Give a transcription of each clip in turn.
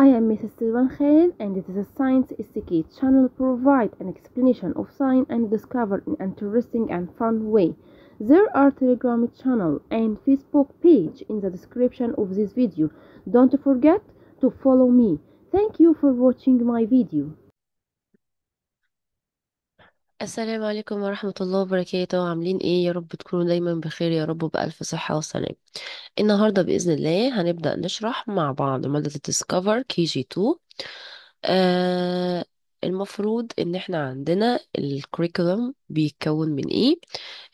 I am Mrs. Sylvan Khan and this is a Science is the Key channel provide an explanation of science and discover in an interesting and fun way. There are Telegram channel and Facebook page in the description of this video. Don't forget to follow me. Thank you for watching my video. السلام عليكم ورحمة الله وبركاته عاملين ايه يا رب تكونوا دايما بخير يا رب بألف صحة وسلام النهاردة بإذن الله هنبدأ نشرح مع بعض مادة الديسكفر كي جي 2 آه المفروض ان احنا عندنا curriculum بيتكون من ايه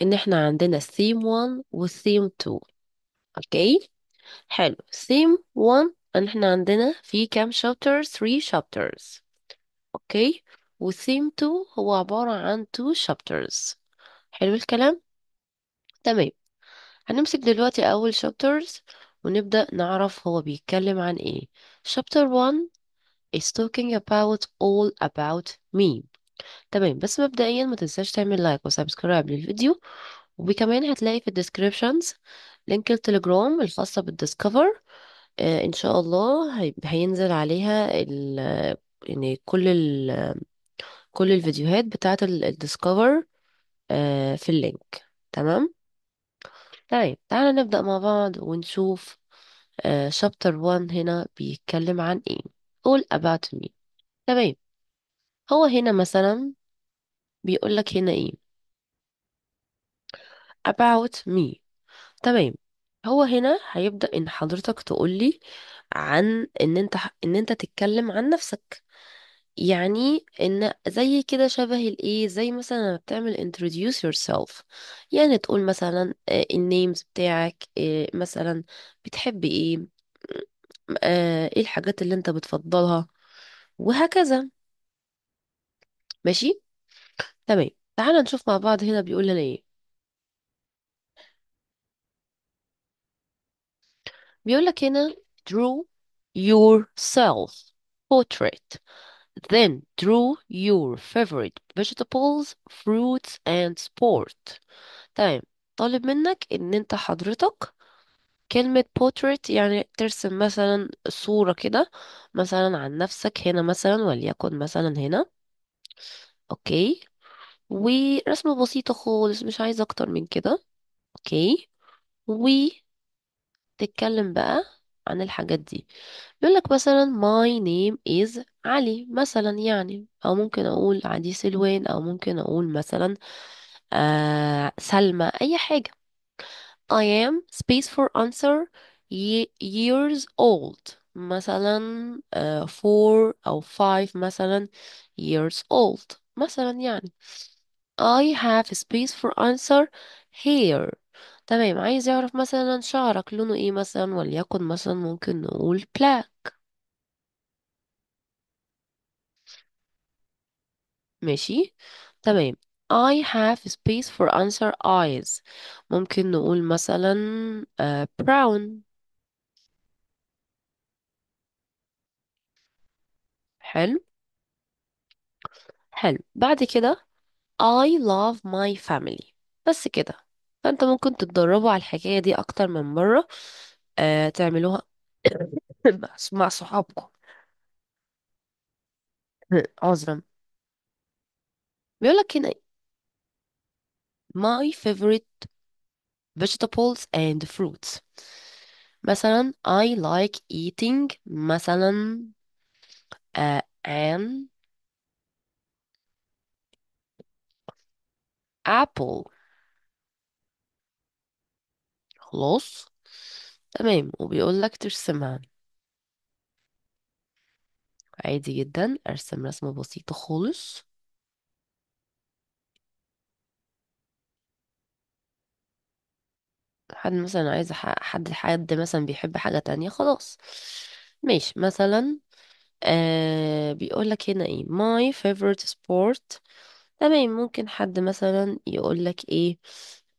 ان احنا عندنا الثيم 1 theme 2 اوكي حلو ثيم 1 ان احنا عندنا في كام شابتر 3 شابترز اوكي والثيم 2 هو عبارة عن two chapters حلو الكلام تمام هنمسك دلوقتي أول chapters ونبدأ نعرف هو بيتكلم عن إيه chapter 1 is talking about all about me تمام بس مبدئيا ما تنساش تعمل لايك وسبسكرايب للفيديو وكمان هتلاقي في الديسكريبشنز لينك التليجرام الخاصة بالديسكفر آه ان شاء الله هينزل عليها ال يعني كل ال كل الفيديوهات بتاعة الديسكفر آه، في اللينك تمام طيب تعالى نبدأ مع بعض ونشوف شابتر آه، 1 هنا بيتكلم عن ايه all about me تمام هو هنا مثلا بيقولك هنا ايه about me تمام هو هنا هيبدأ ان حضرتك تقولي عن ان انت ان انت تتكلم عن نفسك يعني ان زي كده شبه الايه زي مثلا لما بتعمل introduce yourself يعني تقول مثلا آه، النيمز بتاعك آه، مثلا بتحب ايه آه، ايه الحاجات اللي انت بتفضلها وهكذا ماشي تمام تعال نشوف مع بعض هنا بيقول لنا ايه بيقول لك هنا draw yourself portrait Then draw your favorite vegetables, fruits and sport. طيب طالب منك ان انت حضرتك كلمة portrait يعني ترسم مثلا صورة كده مثلا عن نفسك هنا مثلا وليكن مثلا هنا اوكي ورسمة بسيطة خالص مش عايزة اكتر من كده اوكي وتتكلم بقى عن الحاجات دي بيقول لك مثلا my name is علي مثلا يعني او ممكن اقول عدي سلوان او ممكن اقول مثلا آه سلمى اي حاجة I am space for answer years old مثلا آه four أو five مثلا years old مثلا يعني I have space for answer hair تمام عايز يعرف مثلا شعرك لونه ايه مثلا وليكن مثلا ممكن نقول black ماشي تمام I have space for answer eyes ممكن نقول مثلا uh, brown حلو حلو بعد كده I love my family بس كده فانت ممكن تتدربوا على الحكاية دي اكتر من مرة آه، تعملوها مع مع صحابكم عذرا بيقول لك هنا my favorite vegetables and fruits مثلا I like eating مثلا uh, an apple خلاص تمام وبيقول لك ترسمها عادي جدا ارسم رسمة بسيطة خالص حد مثلا عايز ح- حد حد مثلا بيحب حاجة تانية خلاص ماشي مثلا آه بيقولك هنا ايه my favorite sport تمام ممكن حد مثلا يقولك ايه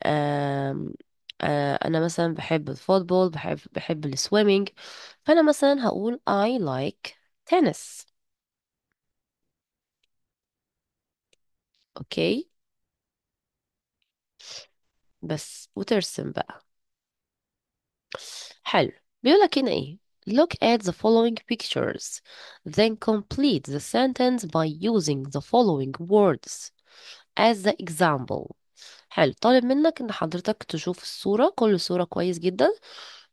آه آه انا مثلا بحب الفوتبول بحب بحب السويمينج فانا مثلا هقول I like tennis اوكي بس وترسم بقى حلو بيقولك look at the following pictures then complete the sentence by using the following words as the example حلو طالب منك ان تشوف الصورة كل صورة كويس جدا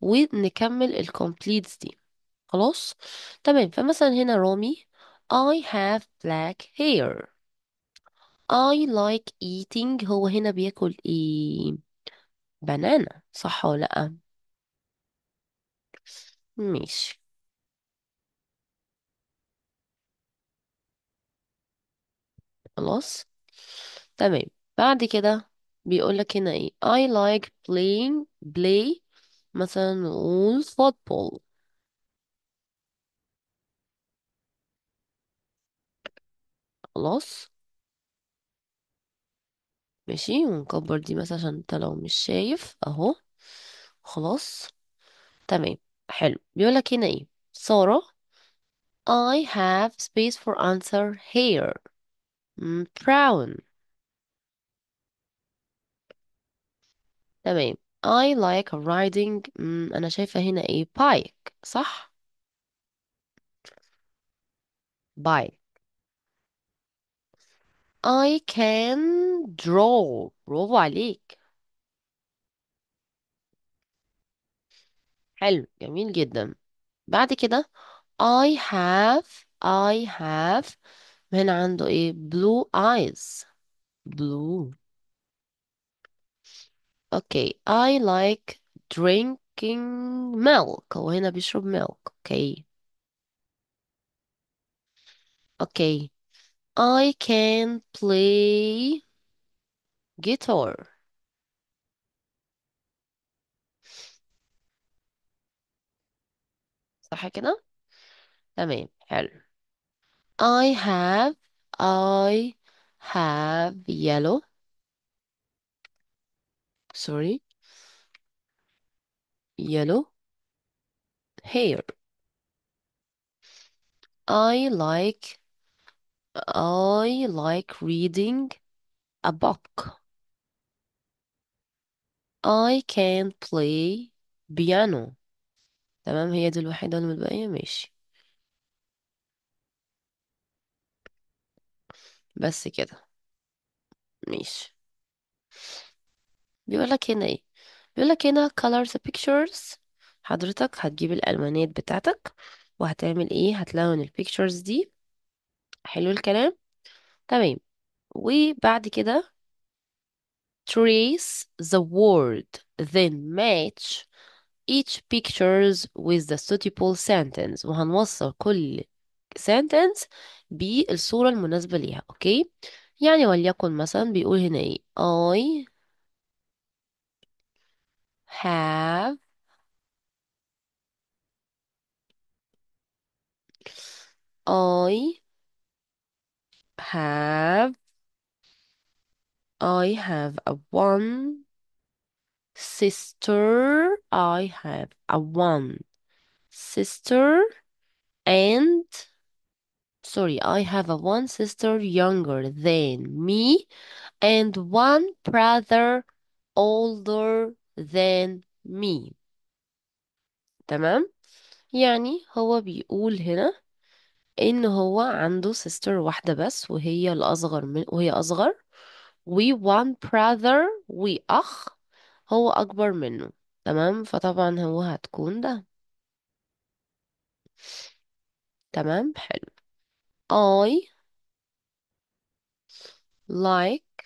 ونكمل ال completes خلاص تمام فمثلا هنا رومي I have black hair I like eating هو هنا بياكل ايه بنانا صح ولا لأ ماشي خلاص تمام بعد كده بيقولك هنا ايه I like playing play مثلا نقول football خلاص ماشي ونكبر دي مثلا عشان انت لو مش شايف اهو خلاص تمام حلو بيقولك هنا ايه سارة I have space for answer here brown تمام I like riding أنا شايفة هنا إيه bike صح؟ bike I can draw. روبوليك حلو جميل جدا بعد كده I have I have من عنده ايه blue eyes blue okay I like drinking milk وهنا بيشرب milk okay okay I can play guitar. صح كده؟ تمام حلو. I have I have yellow sorry yellow hair. I like I like reading a book. I can play piano. تمام هي دي الوحيدة اللي ماشي بس كده ماشي بيقولك هنا ايه بيقولك هنا color the pictures حضرتك هتجيب الألوانات بتاعتك وهتعمل ايه هتلون البيكتشرز دي حلو الكلام تمام وبعد كده trace the word then match each pictures with the suitable sentence وهنوصل كل sentence بالصورة المناسبة ليها اوكي يعني وليكن مثلا بيقول هنا ايه I have I have I have a one sister. I have a one sister and sorry, I have a one sister younger than me and one brother older than me. تمام؟ يعني هو بيقول هنا ان هو عنده سيستر واحدة بس وهي الاصغر من وهي اصغر و one brother واخ هو اكبر منه تمام فطبعا هو هتكون ده تمام حلو I like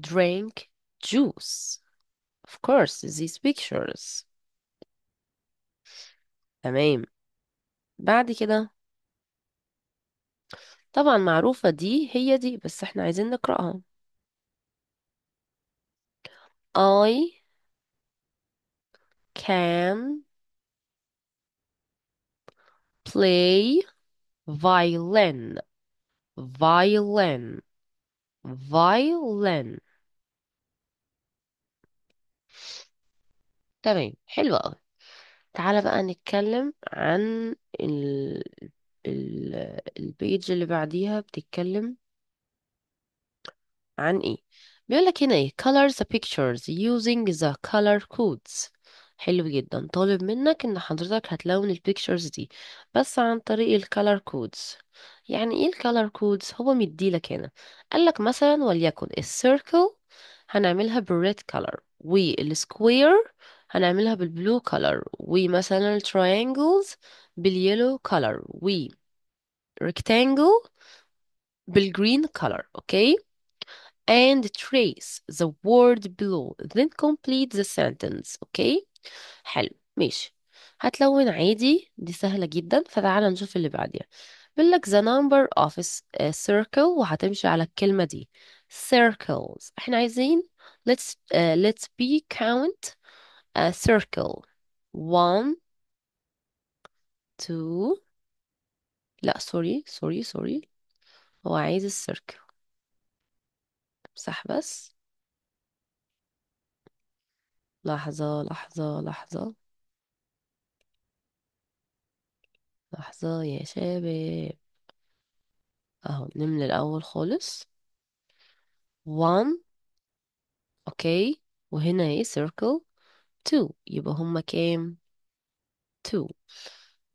drink juice of course these pictures تمام بعد كده طبعا معروفة دي هي دي بس احنا عايزين نقرأها I can play violin violin violin تمام حلوة أوي تعالى بقى نتكلم عن ال... ال... البيج اللي بعديها بتتكلم عن ايه بيقول لك هنا ايه color the pictures using the color codes حلو جدا طالب منك ان حضرتك هتلون البيكتشرز دي بس عن طريق الكالر كودز يعني ايه الكالر كودز هو مديلك هنا قالك مثلا وليكن السيركل هنعملها بالريد كالر والسكوير هنعملها بالبلو color ومثلا triangles باليلو كولر و rectangle بالجرين كولر okay and trace the word below then complete the sentence okay حلو ماشي هتلون عادي دي سهلة جدا فتعالى نشوف اللي بعديها بيقول لك the number of a circle وهتمشي على الكلمة دي circles احنا عايزين let's uh, let's be count a circle one two لا سوري سوري سوري هو عايز السيركل امسح بس لحظة لحظة لحظة لحظة يا شباب اهو نملى الأول خالص one اوكي وهنا ايه circle 2 يبقى هما كام 2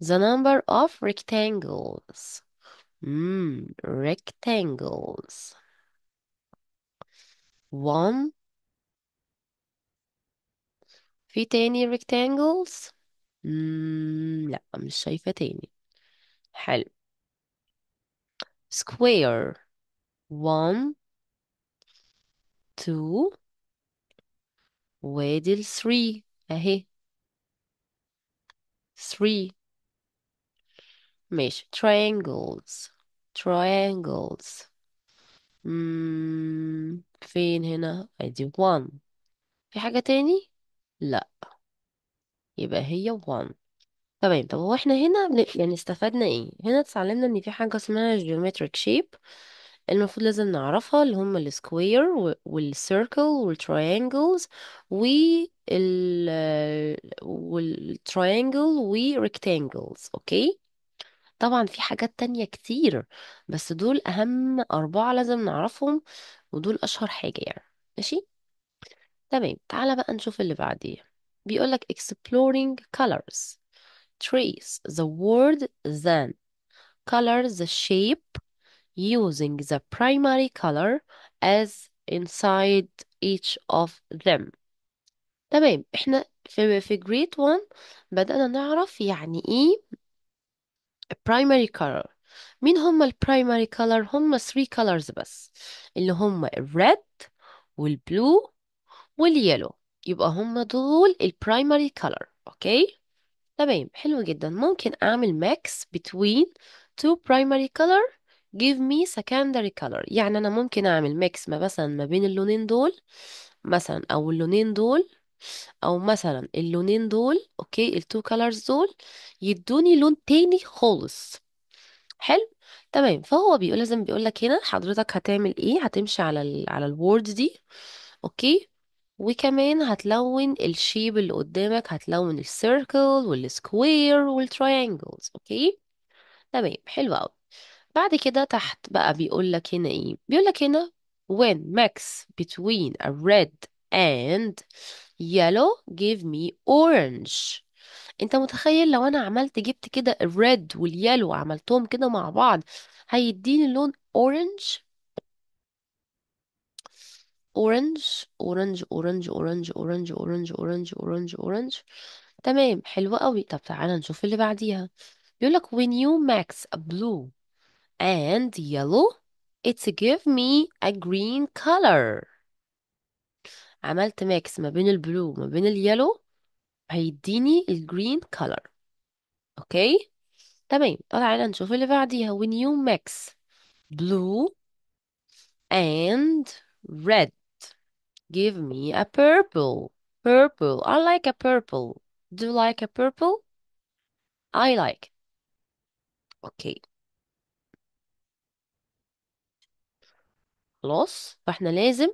the number of rectangles mm, rectangles 1 في تاني rectangles مم hmm, لا مش شايفة تاني حلو square one two وادي 3 اهي 3 ماشي triangles triangles مم. فين هنا ادي 1 في حاجة تاني لا يبقى هي 1 تمام طب هو احنا هنا يعني استفدنا ايه هنا اتعلمنا ان في حاجة اسمها geometric shape المفروض لازم نعرفها اللي هم السكوير والسيركل والتريانجلز وال والتريانجل وريكتانجلز اوكي طبعا في حاجات تانية كتير بس دول أهم أربعة لازم نعرفهم ودول أشهر حاجة يعني ماشي تمام تعالى بقى نشوف اللي بعديه بيقولك exploring colors trace the word than color the shape using the primary color as inside each of them تمام احنا في في grade 1 بدأنا نعرف يعني ايه primary color مين هما primary color هما 3 colors بس اللي هما red وال واليلو يبقى هما دول primary color اوكي تمام حلو جدا ممكن اعمل max between two primary color give me secondary color يعني أنا ممكن أعمل ميكس ما مثلا ما بين اللونين دول مثلا أو اللونين دول أو مثلا اللونين دول أوكي التو colors دول يدوني لون تاني خالص حلو تمام فهو بيقول لازم بيقول لك هنا حضرتك هتعمل ايه هتمشي على ال على الوورد دي اوكي وكمان هتلون الشيب اللي قدامك هتلون السيركل والسكوير والتريانجلز اوكي تمام حلو قوي بعد كده تحت بقى بيقول لك هنا ايه بيقول لك هنا when max between a red and yellow give me orange انت متخيل لو انا عملت جبت كده الريد واليالو عملتهم كده مع بعض هيديني اللون اورنج اورنج اورنج اورنج اورنج اورنج اورنج اورنج اورنج اورنج تمام حلو قوي طب تعالى نشوف اللي بعديها بيقول لك when you max a blue and yellow, it give me a green color عملت ميكس ما بين البلو وما بين اليلو هيديني الجرين color اوكي تمام تعالى نشوف اللي بعديها when you mix blue and red give me a purple purple I like a purple do you like a purple I like okay خلاص فاحنا لازم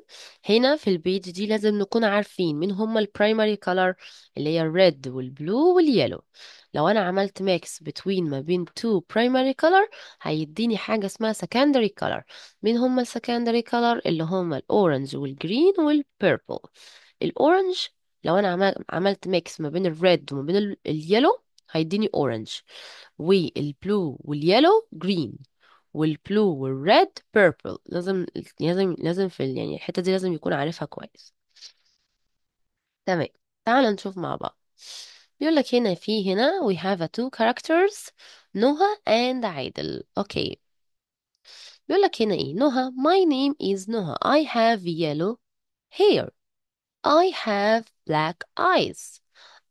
هنا في البيج دي لازم نكون عارفين مين هما البرايمري كولر اللي هي الريد والبلو واليلو لو انا عملت ميكس بتوين ما بين تو برايمري كولر هيديني حاجه اسمها سكندري كولر مين هما السكندري كولر اللي هما الاورنج والجرين والبيربل الاورنج لو انا عملت ميكس ما بين الريد وما بين اليلو هيديني اورنج والبلو واليلو جرين والبلو والريد بيربل لازم لازم لازم في ال- يعني الحتة دي لازم يكون عارفها كويس تمام تعال نشوف مع بعض بيقول لك هنا في هنا we have a two characters نهى and عادل اوكي بيقول لك هنا ايه نهى my name is نهى I have yellow hair I have black eyes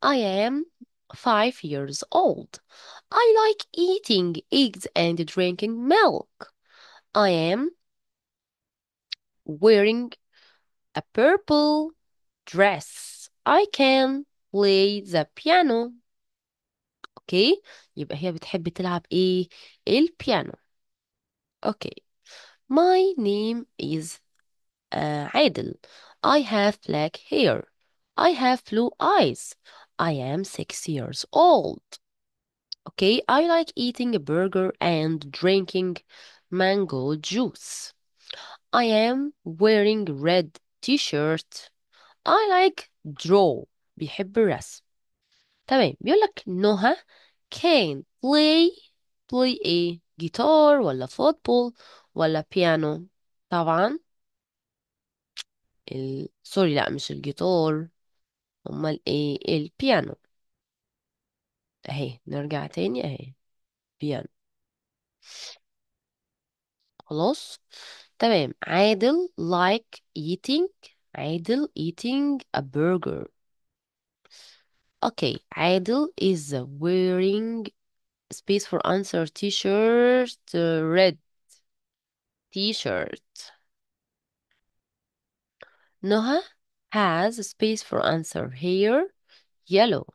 I am five years old I like eating eggs and drinking milk. I am wearing a purple dress. I can play the piano. Okay, يبقى هي بتحب تلعب ايه البيانو Okay. my name is uh, عادل I have black hair I have blue eyes I am six years old Okay, I like eating a burger and drinking mango juice. I am wearing red t-shirt. I like draw. بيحب الرسم. تمام بيقول لك نهى can play play a guitar ولا football ولا piano طبعا ال... sorry لا مش الجيتار امال ايه piano. اهي نرجع تاني اهي بيان. خلاص تمام عادل like eating عادل eating a burger okay عادل is wearing space for answer t-shirt red t-shirt Noha has space for answer here yellow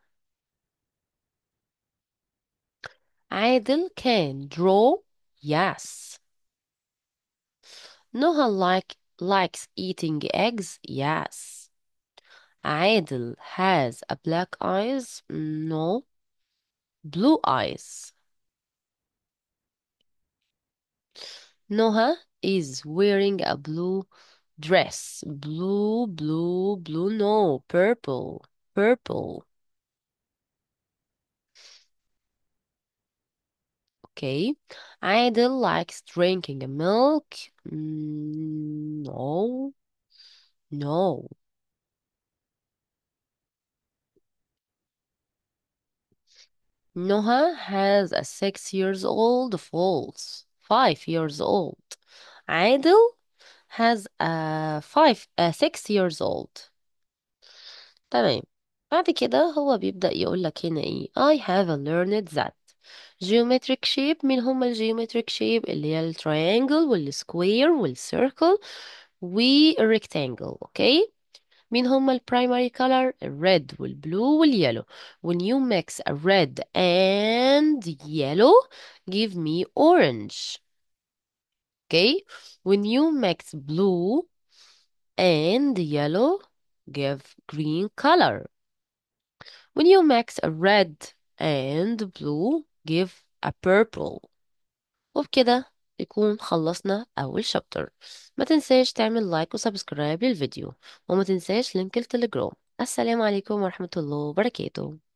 عادل can draw. Yes. Noha like likes eating eggs. Yes. Adil has a black eyes. No. Blue eyes. Noha is wearing a blue dress. Blue, blue, blue. No, purple, purple. Okay. I do like drinking milk. Mm, no. No. Noah has a six years old false. Five years old. Adil has a five a six years old. تمام بعد كده هو بيبدأ يقول لك هنا ايه I have learned that geometric shape منهم ال geometric shape اللي هي ال triangle وال square وال circle We rectangle okay منهم ال primary color ال red وال blue وال yellow when you mix a red and yellow give me orange okay when you mix blue and yellow give green color when you mix a red and blue give a purple وبكده يكون خلصنا أول شابتر ما تنساش تعمل لايك وسبسكرايب للفيديو وما تنساش لينك التليجرام السلام عليكم ورحمة الله وبركاته